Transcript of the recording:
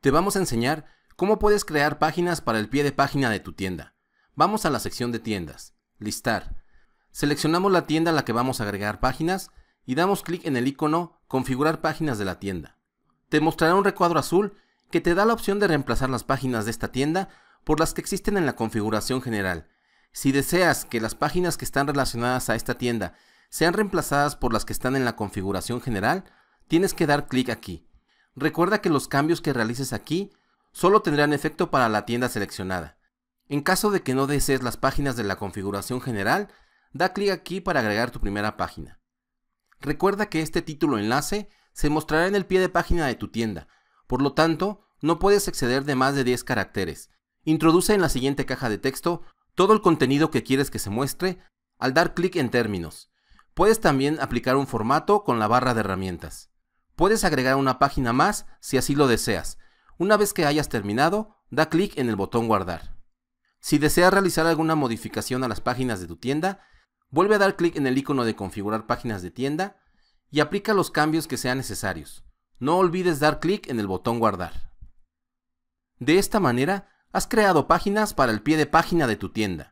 Te vamos a enseñar cómo puedes crear páginas para el pie de página de tu tienda. Vamos a la sección de tiendas, listar. Seleccionamos la tienda a la que vamos a agregar páginas y damos clic en el icono configurar páginas de la tienda. Te mostrará un recuadro azul que te da la opción de reemplazar las páginas de esta tienda por las que existen en la configuración general. Si deseas que las páginas que están relacionadas a esta tienda sean reemplazadas por las que están en la configuración general, tienes que dar clic aquí. Recuerda que los cambios que realices aquí solo tendrán efecto para la tienda seleccionada. En caso de que no desees las páginas de la configuración general, da clic aquí para agregar tu primera página. Recuerda que este título enlace se mostrará en el pie de página de tu tienda, por lo tanto, no puedes exceder de más de 10 caracteres. Introduce en la siguiente caja de texto todo el contenido que quieres que se muestre al dar clic en términos. Puedes también aplicar un formato con la barra de herramientas. Puedes agregar una página más si así lo deseas. Una vez que hayas terminado, da clic en el botón guardar. Si deseas realizar alguna modificación a las páginas de tu tienda, vuelve a dar clic en el icono de configurar páginas de tienda y aplica los cambios que sean necesarios. No olvides dar clic en el botón guardar. De esta manera, has creado páginas para el pie de página de tu tienda.